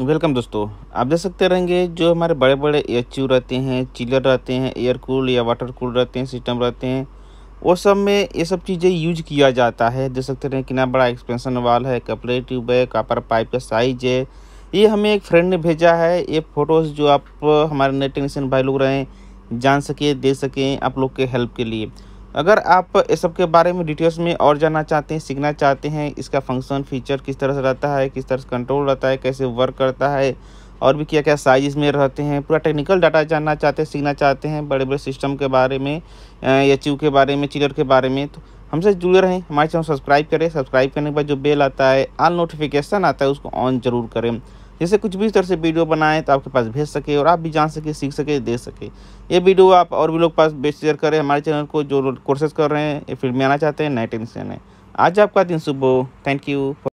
welcome दोस्तों आप देख सकते रहेंगे जो हमारे बड़े बड़े एयर ट्यूब रहते हैं चिलर रहते हैं एयर कूल या वाटर कूल रहते हैं सिस्टम रहते हैं वो सब में ये सब चीज़ें यूज किया जाता है देख सकते रहें कितना बड़ा एक्सपेंशन वाल है कपड़े ट्यूब है कापर पाइप का साइज है ये हमें एक फ्रेंड ने भेजा है ये फ़ोटोज़ जो आप हमारे नए टेक्नीशियन भाई लोग रहें जान सके दे सकें आप लोग के हेल्प के लिए अगर आप इस सब के बारे में डिटेल्स में और जानना चाहते हैं सीखना चाहते हैं इसका फंक्शन फीचर किस तरह से रहता है किस तरह से कंट्रोल रहता है कैसे वर्क करता है और भी क्या क्या साइज में रहते हैं पूरा टेक्निकल डाटा जानना चाहते हैं सीखना चाहते हैं बड़े बड़े सिस्टम के बारे में एच के बारे में चिलर के बारे में तो हमसे जुड़े रहें हमारे चैनल सब्सक्राइब करें सब्सक्राइब करने के बाद जो बेल आता है आल नोटिफिकेशन आता है उसको ऑन जरूर करें जैसे कुछ भी तरह से वीडियो बनाएं तो आपके पास भेज सके और आप भी जान सके सीख सके दे सके ये वीडियो आप और भी लोग पास शेयर करें हमारे चैनल को जो कोर्सेज कर रहे हैं ये फील्ड में आना चाहते हैं नए टेंशन है आज आपका दिन सुबह थैंक यू